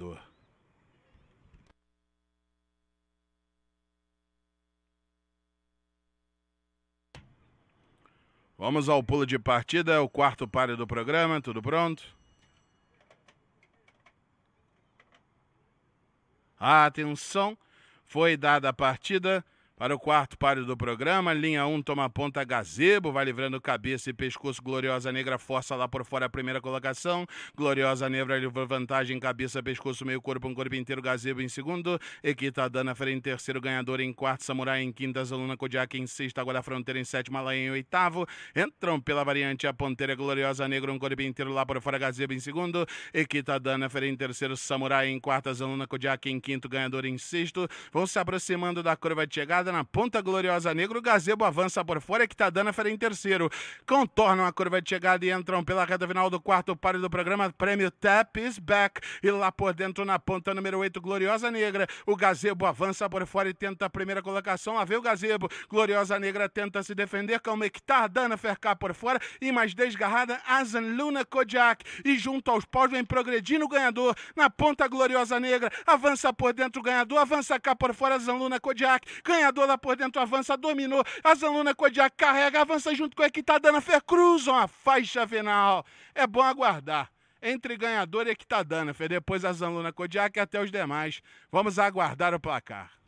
dor. Vamos ao pulo de partida, o quarto páreo do programa, tudo pronto? Atenção, foi dada a partida. Para o quarto páreo do programa, linha 1 um, toma ponta Gazebo, vai livrando cabeça e pescoço. Gloriosa Negra força lá por fora a primeira colocação. Gloriosa Negra levou vantagem, cabeça, pescoço, meio corpo, um corpo inteiro. Gazebo em segundo. Equita Dana frente, terceiro ganhador em quarto. Samurai em quinta, Zaluna Kodiak em sexta. Agora Fronteira em sétima, lá em oitavo. Entram pela variante a ponteira Gloriosa Negra, um corpo inteiro lá por fora. Gazebo em segundo. Equita Dana frente, terceiro. Samurai em quarta, Zaluna Kodiak em quinto. Ganhador em sexto. Vão se aproximando da curva de chegada na ponta gloriosa negra. O Gazebo avança por fora. e a Ferreira em terceiro. Contornam a curva de chegada e entram pela reta final do quarto par do programa. Prêmio Tap is Back. E lá por dentro, na ponta número 8, Gloriosa Negra. O Gazebo avança por fora e tenta a primeira colocação. Lá ver o Gazebo. Gloriosa Negra tenta se defender. Calma Equitadana Fercar por fora. E mais desgarrada, Azan Luna Kodiak. E junto aos paus vem progredindo o ganhador. Na ponta, Gloriosa Negra. Avança por dentro o ganhador. Avança cá por fora, Azan Luna Kodiak. Ganhador dominou lá por dentro, avança, dominou. A Zanluna Kodiak carrega, avança junto com a Equitadana. Tá Fer cruzam a faixa final. É bom aguardar. Entre ganhador e Equitadana, é tá Fer. Depois a Zanluna Kodiak e até os demais. Vamos aguardar o placar.